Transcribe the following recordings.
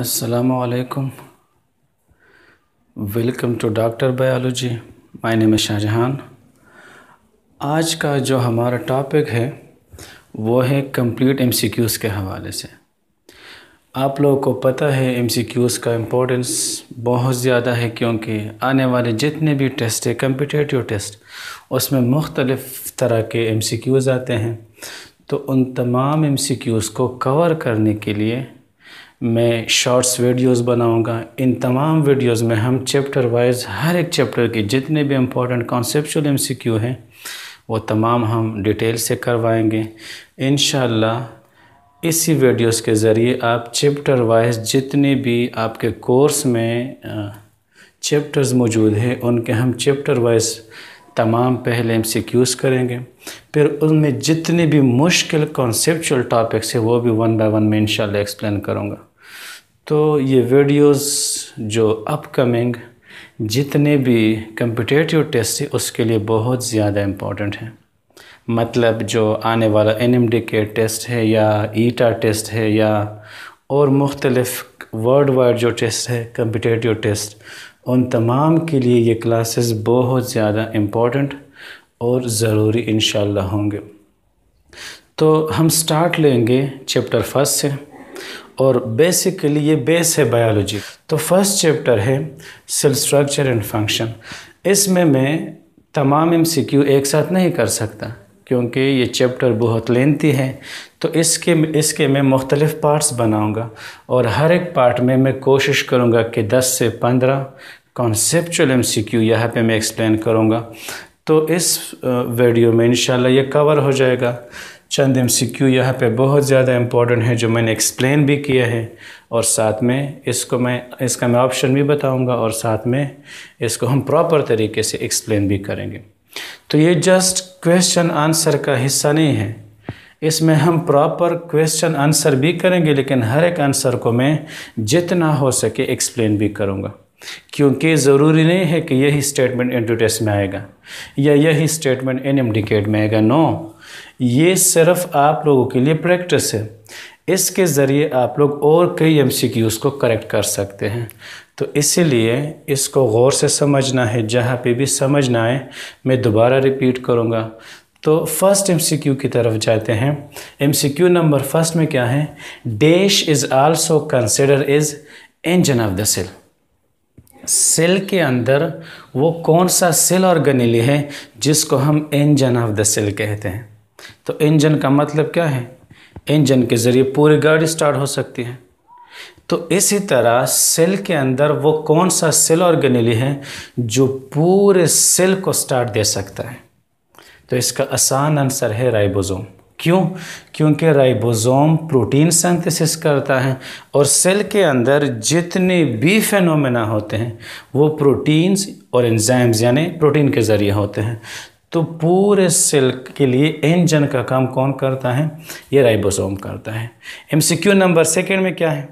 असलकम welcome to Doctor Biology my में शाहजहान आज का जो हमारा टॉपिक है वो है कंप्लीट एमसीक्यूज़ के हवाले से आप लोगों को पता है एमसीक्यूज़ का इम्पोर्टेंस बहुत ज़्यादा है क्योंकि आने वाले जितने भी टेस्ट है कम्पिटेटिव टेस्ट उसमें मुख्तलिफ़ तरह के एमसीक्यूज़ आते हैं तो उन तमाम एमसीक्यूज़ को कवर करने के लिए मैं शॉर्ट्स वीडियोस बनाऊंगा इन तमाम वीडियोस में हम चैप्टर वाइज हर एक चैप्टर के जितने भी इम्पोर्टेंट कॉन्सेपचुअल एमसीक्यू हैं वो तमाम हम डिटेल से करवाएंगे इन इसी वीडियोस के ज़रिए आप चैप्टर वाइज जितने भी आपके कोर्स में चैप्टर्स मौजूद हैं उनके हम चैप्टर वाइज तमाम पहले एम सी क्यूज़ करेंगे फिर उनमें जितने भी मुश्किल कॉन्सेपचुअल टॉपिक्स हैं वो भी वन बाय वन में इनशाला एक्सप्लेन करूँगा तो ये वीडियोस जो अपकमिंग जितने भी कम्पिटेटिव टेस्ट है उसके लिए बहुत ज़्यादा इम्पॉर्टेंट हैं मतलब जो आने वाला एन एम डी के टेस्ट है या ईटा e टेस्ट है या और मुख्तलफ वर्ल्ड वाइड जो टेस्ट है कम्पिटेटिव टेस्ट उन तमाम के लिए ये क्लासेस बहुत ज़्यादा इम्पॉर्टेंट और ज़रूरी इन होंगे तो हम स्टार्ट लेंगे चैप्टर फर्स्ट से और बेसिकली ये बेस है बायोलॉजी तो फर्स्ट चैप्टर है सेल स्ट्रक्चर एंड फंक्शन इसमें मैं तमाम एम सी क्यू एक साथ नहीं कर सकता क्योंकि ये चैप्टर बहुत लेंथी है तो इसके इसके मैं मुख्तलिफ़ पार्ट्स बनाऊंगा और हर एक पार्ट में मैं कोशिश करूंगा कि 10 से 15 कॉन्सेप्चुअल एम सी क्यू यहाँ पर मैं एक्सप्लेन करूँगा तो इस वीडियो में इन ये कवर हो जाएगा चंद एम सी क्यू यहाँ पर बहुत ज़्यादा इम्पोर्टेंट है जो मैंने एक्सप्लेन भी किया है और साथ में इसको मैं इसका मैं ऑप्शन भी बताऊँगा और साथ में इसको हम प्रॉपर तरीके से एक्सप्लेन भी करेंगे तो ये जस्ट क्वेश्चन आंसर का हिस्सा नहीं है इसमें हम प्रॉपर क्वेश्चन आंसर भी करेंगे लेकिन हर एक आंसर को मैं जितना हो सके एक्सप्लेन भी करूँगा क्योंकि ज़रूरी नहीं है कि यही स्टेटमेंट एंटू टेस्ट में आएगा या यही स्टेटमेंट एन एम में आएगा नो ये सिर्फ आप लोगों के लिए प्रैक्टिस है इसके ज़रिए आप लोग और कई एम को करेक्ट कर सकते हैं तो इसीलिए इसको गौर से समझना है जहाँ पे भी समझना है मैं दोबारा रिपीट करूँगा तो फर्स्ट एम की तरफ जाते हैं एम नंबर फर्स्ट में क्या है dash is also consider is engine of the cell cell के अंदर वो कौन सा सेल और गनीली है जिसको हम इंजन ऑफ द सेल कहते हैं तो इंजन का मतलब क्या है इंजन के ज़रिए पूरी गाड़ी स्टार्ट हो सकती है तो इसी तरह सेल के अंदर वो कौन सा सेल ऑर्गेनिली है जो पूरे सेल को स्टार्ट दे सकता है तो इसका आसान आंसर है राइबोसोम क्यों क्योंकि राइबोसोम प्रोटीन सिंथेसिस करता है और सेल के अंदर जितने भी फेनोमेना होते हैं वो प्रोटीन्स और एंजाइम्स यानी प्रोटीन के ज़रिए होते हैं तो पूरे सेल के लिए एंजन का काम कौन करता है ये राइबोसोम करता है एमसीक्यू नंबर सेकेंड में क्या है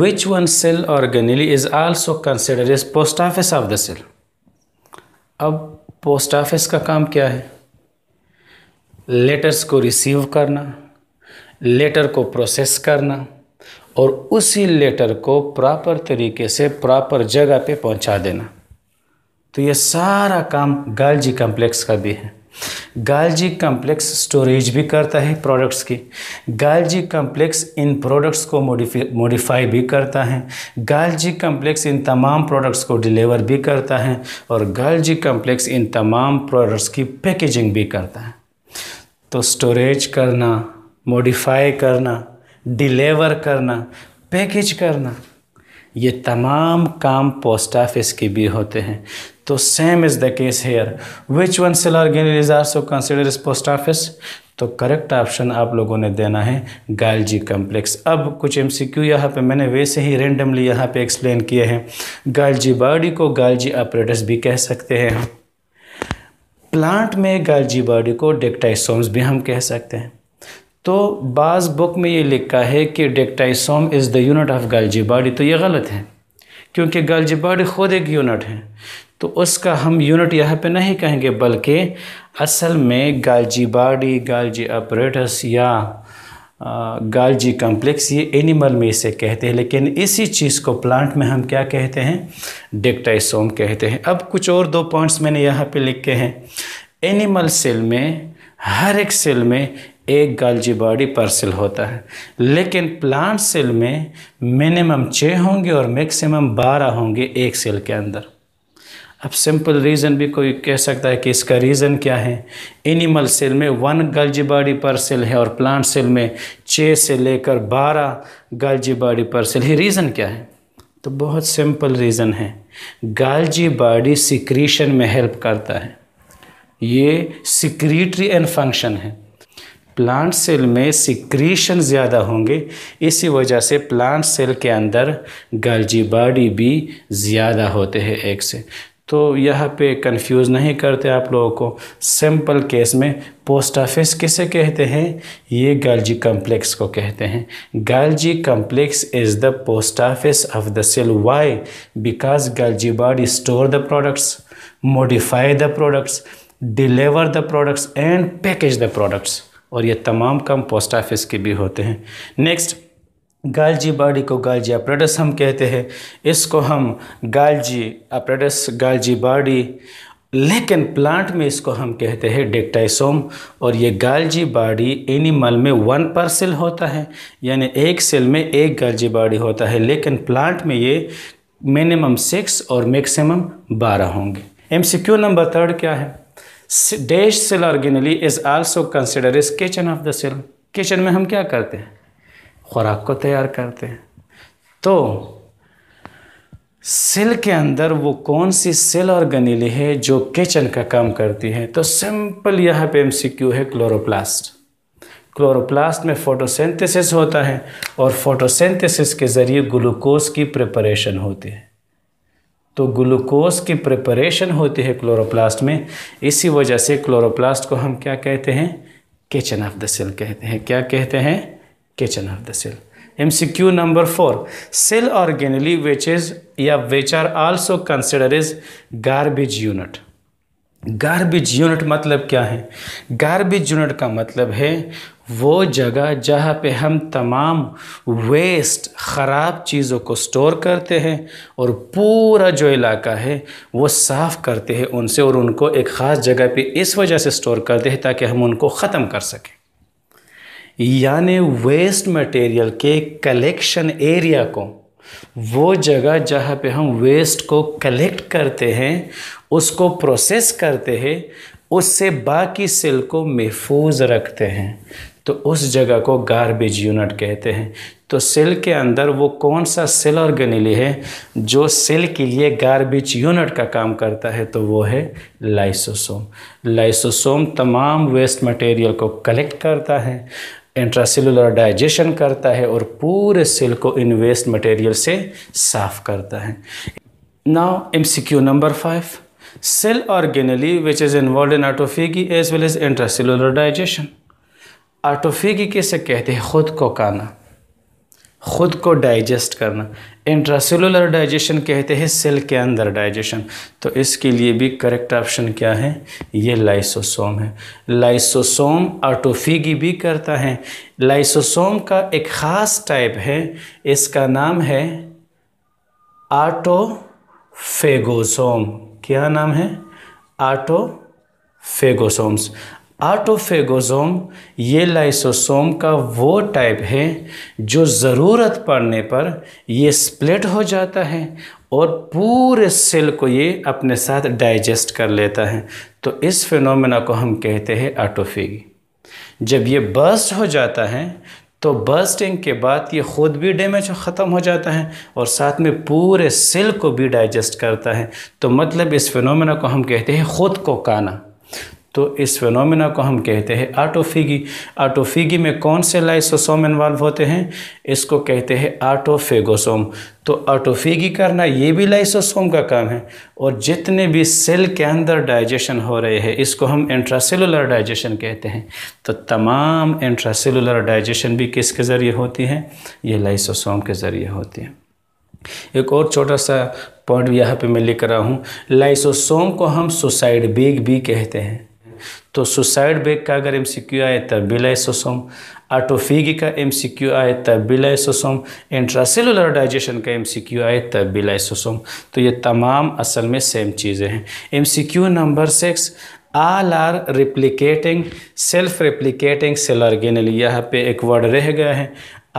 which one cell organelle is also consider is post office of the cell अब पोस्ट ऑफिस का काम क्या है लेटर्स को रिसीव करना लेटर को प्रोसेस करना और उसी लेटर को प्रॉपर तरीके से प्रॉपर जगह पे पहुंचा देना तो ये सारा काम गालजी कॉम्प्लेक्स का भी है गालजी कम्प्लेक्स स्टोरेज भी करता है प्रोडक्ट्स की गालजी कॉम्प्लेक्स इन प्रोडक्ट्स को मॉडिफाई भी करता है गालजी कम्प्लेक्स इन तमाम प्रोडक्ट्स को डिलीवर भी करता है और गालजी कम्प्लेक्स इन तमाम प्रोडक्ट्स की पैकेजिंग भी करता है तो स्टोरेज करना मॉडिफाई करना डिलीवर करना पैकेज करना ये तमाम काम पोस्ट ऑफिस के भी होते हैं तो same is the case here which one cell organelle is consider is post office तो करेक्ट ऑप्शन आप लोगों ने देना है गालजी कम्प्लेक्स अब कुछ एम सी क्यू यहाँ पर मैंने वैसे ही रेंडमली यहाँ पे एक्सप्लेन किए हैं गालजी बॉडी को गालजी ऑपरेटर्स भी कह सकते हैं हम प्लांट में गालजी बॉडी को डेक्टाइसोम्स भी हम कह सकते हैं तो बाज़ बुक में ये लिखा है कि dictyosome is the unit of Golgi body तो ये गलत है क्योंकि गालजी बॉडी खुद एक यूनिट है तो उसका हम यूनिट यहाँ पे नहीं कहेंगे बल्कि असल में गालजी बॉडी गालजी ऑपरेटस या गालजी कॉम्प्लेक्स ये एनिमल में इसे कहते हैं लेकिन इसी चीज़ को प्लांट में हम क्या कहते हैं डेक्टाइसोम कहते हैं अब कुछ और दो पॉइंट्स मैंने यहाँ पे लिखे हैं एनिमल सेल में हर एक सेल में एक गालजी बॉडी पर सेल होता है लेकिन प्लांट सेल में मिनिमम छः होंगे और मैक्सिमम बारह होंगे एक सेल के अंदर अब सिंपल रीज़न भी कोई कह सकता है कि इसका रीज़न क्या है एनिमल सेल में one Golgi body per cell है और प्लांट सेल में छः से लेकर बारह गल्जी बॉडी पर सेल है रीज़न क्या है तो बहुत सिंपल रीज़न है गाल्जी बॉडी सिक्रीशन में हेल्प करता है ये सिक्रीटरी एंड फंक्शन है प्लांट सेल में सिक्रीशन ज़्यादा होंगे इसी वजह से प्लांट सेल के अंदर गल्जी बॉडी भी ज़्यादा होते हैं एक से तो यहाँ पे कंफ्यूज नहीं करते आप लोगों को सिंपल केस में पोस्ट ऑफिस किसे कहते हैं ये गालजी कम्प्लेक्स को कहते हैं Golgi complex is the post office of the cell why because Golgi body store the products modify the products deliver the products and package the products और ये तमाम काम पोस्ट ऑफिस के भी होते हैं नेक्स्ट गालजी बॉडी को Golgi apparatus हम कहते हैं इसको हम गालजी अप्रेडस गालजी बॉडी लेकिन प्लांट में इसको हम कहते हैं डेक्टाइसोम और ये गालजी बाड़ी एनिमल में वन पर सेल होता है यानी एक सेल में एक गालजी बाड़ी होता है लेकिन प्लांट में ये मिनिमम सिक्स और मैक्सिमम बारह होंगे एमसीक्यू नंबर थर्ड क्या है dash cell organelle is also consider is kitchen of the cell kitchen में हम क्या करते हैं खुराक को तैयार करते हैं तो सिल के अंदर वो कौन सी सिल और गनीली है जो किचन का काम करती है तो सिंपल यहाँ पे एमसीक्यू है क्लोरोप्लास्ट क्लोरोप्लास्ट में फोटोसिंथेसिस होता है और फोटोसिंथेसिस के ज़रिए ग्लूकोज की प्रिपरेशन होती है तो ग्लूकोज की प्रिपरेशन होती है क्लोरोप्लास्ट में इसी वजह से क्लोरोप्लास्ट को हम क्या कहते हैं किचन ऑफ द सेल कहते हैं क्या कहते हैं kitchen of the cell MCQ number 4. Cell organelle which is yeah, which are also considered as garbage unit. Garbage unit मतलब क्या है गार्बेज यूनिट का मतलब है वो जगह जहाँ पे हम तमाम वेस्ट ख़राब चीज़ों को स्टोर करते हैं और पूरा जो इलाका है वो साफ़ करते हैं उनसे और उनको एक ख़ास जगह पे इस वजह से स्टोर करते हैं ताकि हम उनको ख़त्म कर सकें यानी वेस्ट मटेरियल के कलेक्शन एरिया को वो जगह जहाँ पे हम वेस्ट को कलेक्ट करते हैं उसको प्रोसेस करते हैं उससे बाकी सेल को महफूज रखते हैं तो उस जगह को गार्बेज यूनिट कहते हैं तो सेल के अंदर वो कौन सा सेल ऑर्गेनिली है जो सेल के लिए गार्बेज यूनिट का काम करता है तो वो है लाइसोसोम लाइसोसोम तमाम वेस्ट मटेरियल को कलेक्ट करता है इंट्रासेलुलर डाइजेशन करता है और पूरे सेल को इन वेस्ट मटेरियल से साफ करता है now M C Q number five cell organelle which is involve in autophagy as well as intracellular digestion autophagy कैसे कहते हैं खुद को काना ख़ुद को डाइजेस्ट करना इंट्रासेलुलर डाइजेशन कहते हैं सेल के अंदर डाइजेशन तो इसके लिए भी करेक्ट ऑप्शन क्या है ये लाइसोसोम है लाइसोसोम ऑटोफीगी भी करता है लाइसोसोम का एक ख़ास टाइप है इसका नाम है आटोफेगोसोम क्या नाम है आटोफेगोसोम्स आटोफेगोजोम ये लाइसोसोम का वो टाइप है जो ज़रूरत पड़ने पर ये स्प्लिट हो जाता है और पूरे सेल को ये अपने साथ डाइजेस्ट कर लेता है तो इस फिनोमेना को हम कहते हैं आटोफेगी जब ये बर्स्ट हो जाता है तो बर्स्टिंग के बाद ये ख़ुद भी डैमेज ख़त्म हो जाता है और साथ में पूरे सेल को भी डाइजेस्ट करता है तो मतलब इस फिनोमेना को हम कहते हैं ख़ुद को काना तो इस फेनोमिना को हम कहते हैं आटोफिगी आटोफिगी में कौन से लाइसोसोम इन्वॉल्व होते हैं इसको कहते हैं आटोफेगोसोम तो आटोफिगी करना ये भी लाइसोसोम का काम है और जितने भी सेल के अंदर डाइजेशन हो रहे हैं इसको हम इंट्रासेलुलर डाइजेशन कहते हैं तो तमाम इंट्रासेलुलर डाइजेशन भी किसके ज़रिए होती हैं ये लाइसोसोम के ज़रिए होती हैं एक और छोटा सा पॉइंट यहाँ पे मैं लिख रहा हूँ लाइसोसोम को हम सुसाइड बीग भी कहते हैं तो सुसाइड बैग का अगर एम आए तब बिलय लाइसोसोम आटोफीग का एम आए तब बिलय लाइसोसोम इंट्रासेलुलर डाइजेशन का एम आए तब बिलय लाइसोसोम तो ये तमाम असल में सेम चीज़ें हैं M number six all are replicating self replicating cell organelle यहाँ पे एक वर्ड रह गया है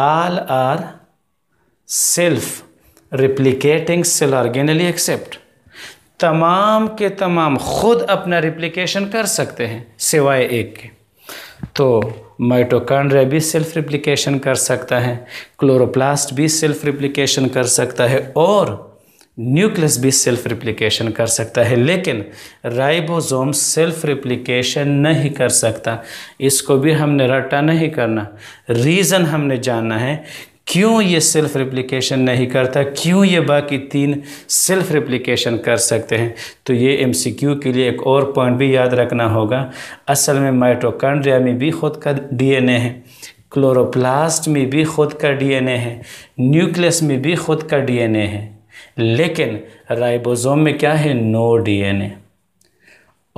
all are self replicating cell organelle except तमाम के तमाम खुद अपना रिप्लिकेशन कर सकते हैं सिवाय एक के तो माइटोकॉन्ड्रिया भी सेल्फ रिप्लिकेशन कर सकता है क्लोरोप्लास्ट भी सेल्फ रिप्लिकेशन कर सकता है और न्यूक्लियस भी सेल्फ रिप्लिकेशन कर सकता है लेकिन राइबोसोम सेल्फ रिप्लिकेशन नहीं कर सकता इसको भी हमने रटा नहीं करना रीज़न हमने जानना है क्यों ये सेल्फ रिप्लिकेशन नहीं करता क्यों ये बाकी तीन सेल्फ रिप्लिकेशन कर सकते हैं तो ये एमसीक्यू के लिए एक और पॉइंट भी याद रखना होगा असल में माइटोकांड्रिया में भी खुद का डीएनए है क्लोरोप्लास्ट में भी खुद का डीएनए है न्यूक्लियस में भी खुद का डीएनए है लेकिन राइबोसोम में क्या है नो डीएनए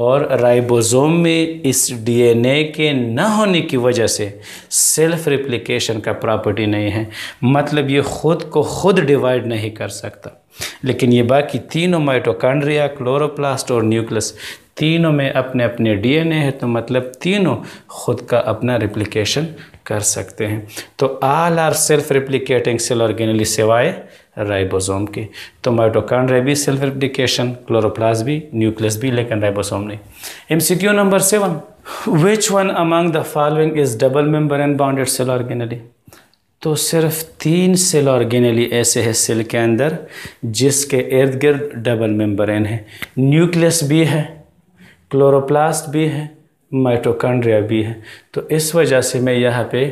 और राइबोसोम में इस डीएनए के न होने की वजह से सेल्फ रिप्लिकेशन का प्रॉपर्टी नहीं है मतलब ये खुद को खुद डिवाइड नहीं कर सकता लेकिन ये बाकी तीनों माइटोकांड्रिया क्लोरोप्लास्ट और न्यूक्लियस तीनों में अपने अपने डीएनए है तो मतलब तीनों खुद का अपना रिप्लिकेशन कर सकते हैं तो all are self replicating cell organelle सिवाय राइबोसोम के तो माइटोकांड्रिया भी सेल्फ रेप्लिकेशन क्लोरोप्लास्ट भी न्यूक्लियस भी लेकिन राइबोसोम नहीं M C Q number seven which one among the following is double membrane bounded cell organelle तो सिर्फ तीन सेल ऑर्गेनली ऐसे है सेल के अंदर जिसके इर्द गिर्द डबल मेम्बरेन है न्यूक्लियस भी है क्लोरोप्लास्ट भी है माइटोकॉन्ड्रिया भी है तो इस वजह से मैं यहाँ पे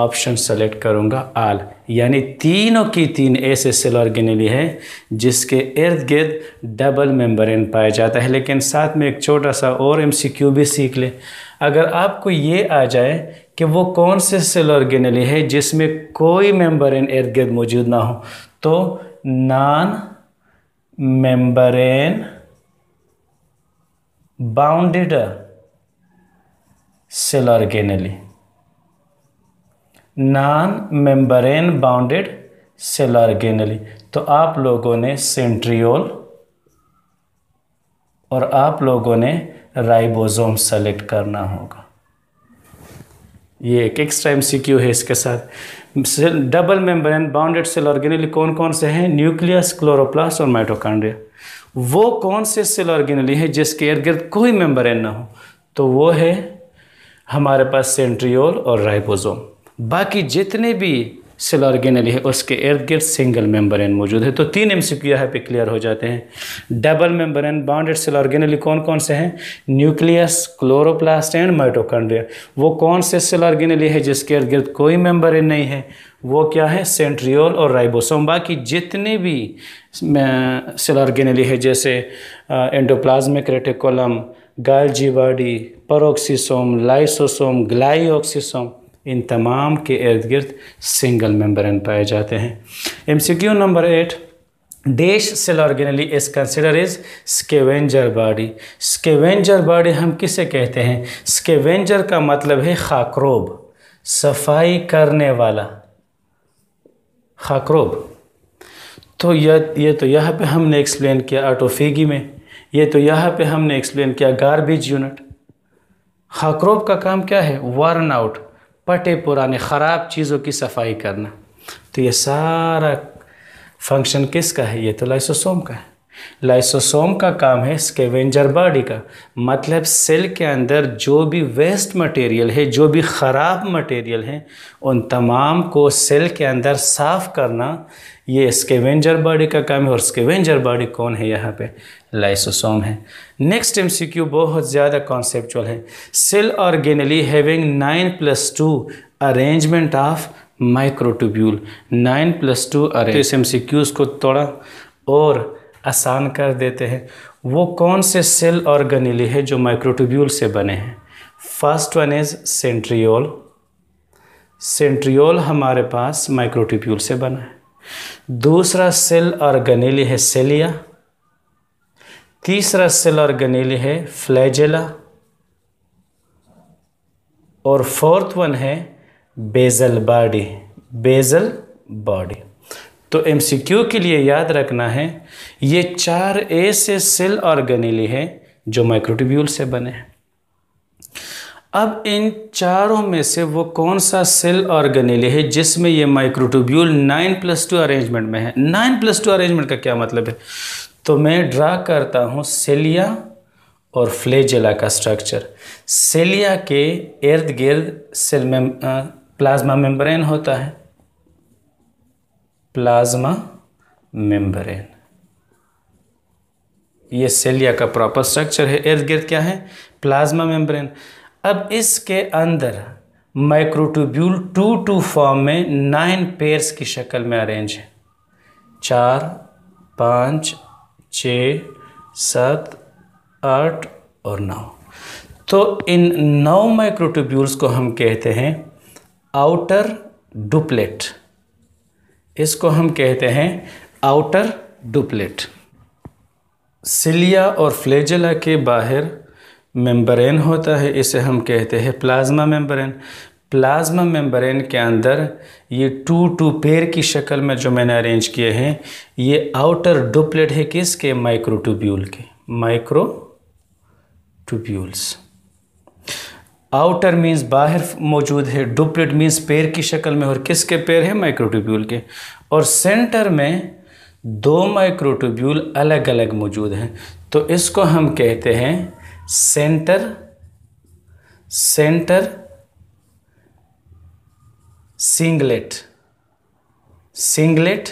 ऑप्शन सेलेक्ट करूँगा आल यानी तीनों की तीन ऐसे सेल ऑर्गेनेली हैं जिसके इर्द गिर्द डबल मेम्बरेन पाया जाता है लेकिन साथ में एक छोटा सा और एम भी सीख ले अगर आपको ये आ जाए कि वो कौन से सेल ऑर्गेनेली है जिसमें कोई मेम्बरेन इर्द गिर्द मौजूद ना हो तो non membrane bounded cell organelle non membrane bounded cell organelle तो आप लोगों ने सेंट्रियोल और आप लोगों ने राइबोसोम सेलेक्ट करना होगा ये एक एक्स्ट्रा एम है इसके साथ double membrane bounded cell organelle कौन कौन से हैं न्यूक्लियस क्लोरोप्लास्ट और माइटोकांड्रिया वो कौन से सेल ऑर्गेनली है जिसके इर्द गिर्द कोई मेम्ब्रेन ना हो तो वो है हमारे पास सेंट्रियोल और राइबोसोम बाकी जितने भी सेल ऑर्गेनल है उसके इर्द गिर्द सिंगल मेम्बरन मौजूद है तो तीन एम सी क्यू यहाँ पे क्लियर हो जाते हैं double membrane bounded cell organelle कौन कौन से हैं न्यूक्लियस क्लोरोप्लास्ट एंड माइटोकॉन्ड्रिया वो कौन से सेल ऑर्गेनल है जिसके इर्द गिर्द कोई मेम्बरन नहीं है वो क्या है सेंट्रियोल और राइबोसोम बाकी जितने भी सेल ऑर्गेनल है जैसे endoplasmic reticulum Golgi body peroxisome lysosome glyoxysome इन तमाम के इर्द गिर्द सिंगल मेम्बरन पाए जाते हैं MCQ number eight dash cell organelle is consider is scavenger body scavenger body हम किसे कहते हैं स्केवेंजर का मतलब है खाकरोब सफाई करने वाला खाकरोब तो यह ये तो यहाँ पे हमने एक्सप्लेन किया आटोफेगी में ये तो यहाँ पे हमने एक्सप्लेन किया गार्बेज यूनिट खकरोब का काम क्या है वर्न आउट पटे पुराने ख़राब चीज़ों की सफाई करना तो ये सारा फंक्शन किसका है ये तो लाइसोसोम का है लाइसोसोम का काम है स्केवेंजर बॉडी का मतलब सेल के अंदर जो भी वेस्ट मटेरियल है जो भी ख़राब मटेरियल है उन तमाम को सेल के अंदर साफ़ करना ये स्केवेंजर बॉडी का काम है और स्केवेंजर बॉडी कौन है यहाँ पे लाइसोसोम है नेक्स्ट क्यू बहुत ज़्यादा कॉन्सेप्चुअल है cell organelle having nine plus two arrangement of microtubule nine plus two अरे सी एम को थोड़ा और आसान कर देते हैं वो कौन से सेल ऑर्गेनली है जो माइक्रोट्यूब्यूल से बने हैं first one is centriole centriole हमारे पास माइक्रोट्यूब्यूल से बना है दूसरा सेल और गनेली है सेलिया तीसरा सेल और गनेली है फ्लैजेला और फोर्थ वन है बेजल बॉडी बेजल बॉडी तो एमसीक्यू के लिए याद रखना है ये चार ऐसे सेल और गनेली है जो माइक्रोटिब्यूल से बने हैं अब इन चारों में से वो कौन सा सेल ऑर्गेनेल है जिसमें ये microtubule nine plus two arrangement में है नाइन प्लस टू अरेंजमेंट का क्या मतलब है तो मैं ड्रा करता हूँ सेलिया और फ्लेजेला का स्ट्रक्चर सेलिया के इर्द गिर्द सेल में प्लाज्मा मेम्ब्रेन होता है प्लाज्मा मेम्ब्रेन ये सेलिया का प्रॉपर स्ट्रक्चर है इर्द गिर्द क्या है प्लाज्मा मेम्ब्रेन अब इसके अंदर माइक्रोट्यूब्यूल टू टू फॉर्म में नाइन पेयर्स की शक्ल में अरेंज है चार पाँच छ सात आठ और नौ तो इन नौ माइक्रोट्यूब्यूल्स को हम कहते हैं आउटर डुप्लेट इसको हम कहते हैं आउटर डुप्लेट सिलिया और फ्लेजला के बाहर मेम्ब्रेन होता है इसे हम कहते हैं प्लाज्मा मेम्ब्रेन प्लाज्मा मेम्ब्रेन के अंदर ये टू टू पेयर की शक्ल में जो मैंने अरेंज किए हैं ये आउटर डुप्लेट है किसके माइक्रोट्यूब्यूल के माइक्रो ट्यूब्यूल्स आउटर मीन्स बाहर मौजूद है डुप्लेट मीन्स पेयर की शक्ल में और किसके पेयर है ट्यूब्यूल के और सेंटर में दो माइक्रोट्यूब्यूल अलग अलग मौजूद हैं तो इसको हम कहते हैं centre centre singlet singlet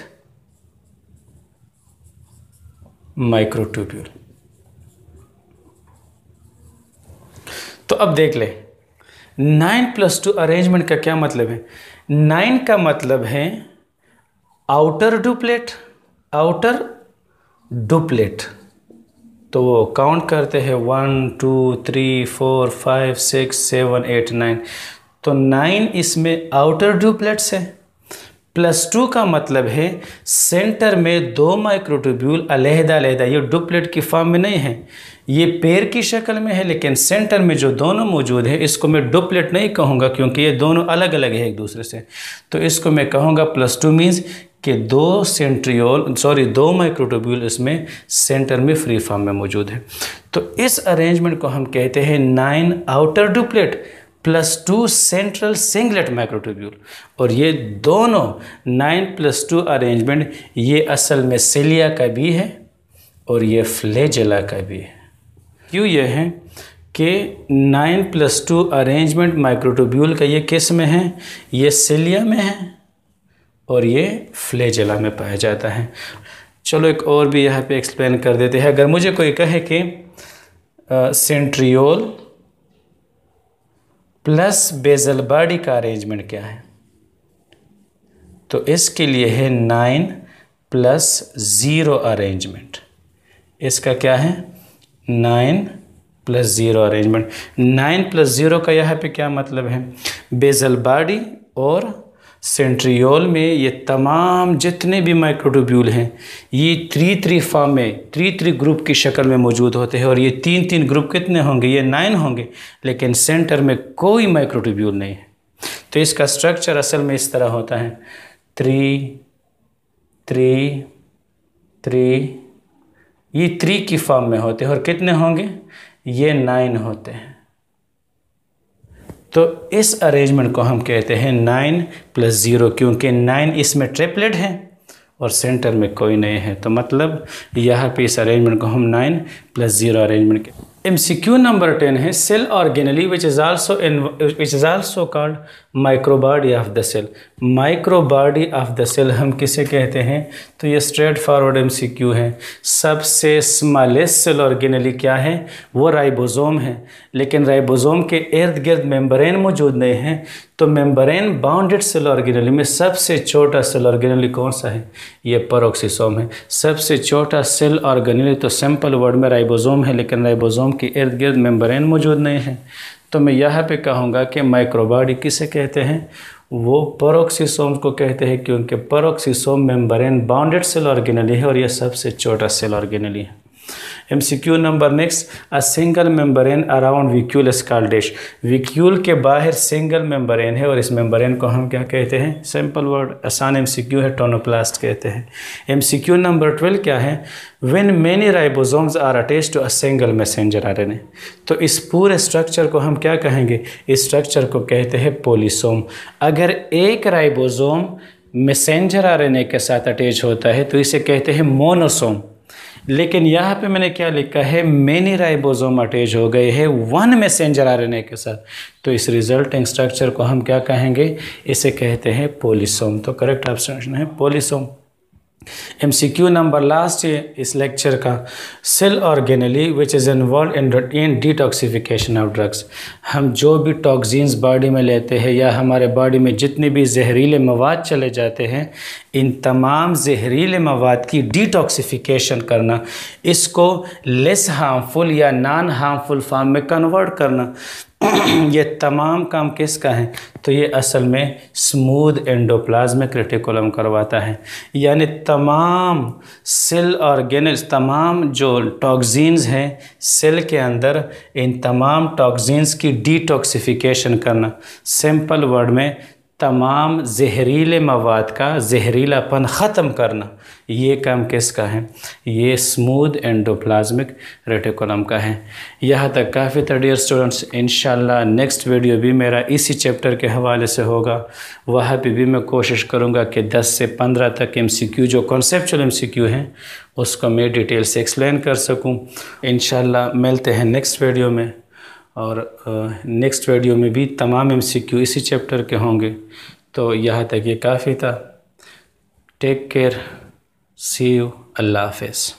microtubule तो अब देख ले नाइन प्लस टू अरेंजमेंट का क्या मतलब है नाइन का मतलब है आउटर डुप्लेट आउटर डुप्लेट तो वो काउंट करते हैं one two three four five six seven eight nine तो नाइन इसमें आउटर ड्यूप्लेट्स है प्लस टू का मतलब है सेंटर में दो माइक्रोट्यूब्यूल अलहदा अलहदा ये डुप्लेट की फॉर्म में नहीं है ये पैर की शक्ल में है लेकिन सेंटर में जो दोनों मौजूद है इसको मैं डुप्लेट नहीं कहूँगा क्योंकि ये दोनों अलग अलग है एक दूसरे से तो इसको मैं कहूँगा प्लस टू मीन्स कि दो सेंट्रियोल सॉरी दो माइक्रोटोब्यूल इसमें सेंटर में फ्री फॉर्म में मौजूद है तो इस अरेंजमेंट को हम कहते हैं nine outer doublet plus two central singlet microtubule और ये दोनों नाइन प्लस टू अरेंजमेंट ये असल में सिलिया का भी है और ये फ्लेजला का भी है क्यों ये है कि nine plus two arrangement microtubule का ये किस में है ये सिलिया में है और ये फ्लेजेला में पाया जाता है चलो एक और भी यहाँ पे एक्सप्लेन कर देते हैं अगर मुझे कोई कहे कि सेंट्रियोल प्लस बेजल बॉडी का अरेंजमेंट क्या है तो इसके लिए है नाइन प्लस ज़ीरो अरेंजमेंट इसका क्या है nine plus zero arrangement nine plus zero का यहाँ पे क्या मतलब है बेजल बॉडी और सेंट्रियोल में ये तमाम जितने भी माइक्रोट्यूब्यूल हैं ये थ्री थ्री फॉर्म में थ्री थ्री ग्रुप की शक्ल में मौजूद होते हैं और ये तीन तीन ग्रुप कितने होंगे ये नाइन होंगे लेकिन सेंटर में कोई माइक्रोट्यूब्यूल नहीं है तो इसका स्ट्रक्चर असल में इस तरह होता है थ्री थ्री थ्री ये थ्री की फॉर्म में होते हैं और कितने होंगे ये नाइन होते हैं तो इस अरेंजमेंट को हम कहते हैं नाइन प्लस ज़ीरो क्योंकि नाइन इसमें ट्रिपलेट है और सेंटर में कोई नहीं है तो मतलब यहाँ पे इस अरेंजमेंट को हम नाइन प्लस ज़ीरो अरेंजमेंट कहते हैं क्यू नंबर टेन है cell organelle which is also in which is also called microbody of the cell microbody of the cell हम किसे कहते हैं तो ये एम सी क्यू है सबसे smallest सेल ऑर्गेनली क्या है वो राइबोसोम है लेकिन राइबोसोम के इर्द गिर्द मेम्बरेन मौजूद नहीं है तो मेम्बरेन बाउंडेड सेल ऑर्गेनली में सबसे छोटा सेल ऑर्गेनली कौन सा है ये परोक्सीसोम है सबसे छोटा सेल ऑर्गेनली तो सिंपल वर्ड में राइबोसोम है लेकिन राइबोसोम के इर्द गिर्द मेम्ब्रेन मौजूद नहीं है तो मैं यहाँ पे कहूँगा कि माइक्रोबाडी किसे कहते हैं वो परोक्सीसोम को कहते हैं क्योंकि peroxisome membrane bounded cell organelle है और यह सबसे छोटा सेल ऑर्गेनली है M Q number next a single membrane around vacuole is called dash vacuole के बाहर सिंगल मेम्बरेन है और इस मेम्बरेन को हम क्या कहते हैं सिंपल वर्ड आसान एम सी क्यू है टोनोप्लास्ट कहते हैं M C Q number twelve क्या है when many ribosomes are attach to a single messenger R N A तो इस पूरे स्ट्रक्चर को हम क्या कहेंगे इस स्ट्रक्चर को कहते हैं पोलिसोम अगर एक ribosome messenger R N A के साथ अटैच होता है तो इसे कहते हैं मोनोसोम लेकिन यहाँ पे मैंने क्या लिखा है मेनी राइबोसोम अटैच हो गए हैं वन मैसेंजर आरएनए के साथ तो इस रिजल्टिंग स्ट्रक्चर को हम क्या कहेंगे इसे कहते हैं पोलिसोम तो करेक्ट ऑप्शन है पोलिसोम एमसीक्यू नंबर लास्ट इस लेक्चर का cell organelle which is involve in detoxification of drugs हम जो भी टॉक्सिन्स बॉडी में लेते हैं या हमारे बॉडी में जितने भी जहरीले मवाद चले जाते हैं इन तमाम जहरीले मवाद की डिटॉक्सिफिकेशन करना इसको लेस हार्मफुल या नॉन हार्मफुल फॉर्म में कन्वर्ट करना ये तमाम काम किसका है तो ये असल में स्मूद एंडोप्लाज्मिक रेटिकुलम करवाता है यानी तमाम सेल ऑर्गेनल्स तमाम जो टॉक्सिन्स हैं सेल के अंदर इन तमाम टॉक्सिन्स की डिटॉक्सिफिकेशन करना सिंपल वर्ड में तमाम जहरीले मवाद का जहरीलापन ख़त्म करना ये काम किसका है ये स्मूद एंडोप्लाज्मिक रेटिकुलम का है यहाँ तक काफ़ी था dear students in next video भी मेरा इसी चैप्टर के हवाले से होगा वहाँ पे भी मैं कोशिश करूँगा कि 10 से 15 तक एम जो कॉन्सेपचुअल एम सी क्यू हैं उसको मैं डिटेल से एक्सप्लेन कर सकूँ इन मिलते हैं नेक्स्ट वीडियो में और नेक्स्ट वीडियो में भी तमाम एमसीक्यू इसी चैप्टर के होंगे तो यहाँ तक ये काफ़ी था टेक केयर सी यू अल्लाह हाफ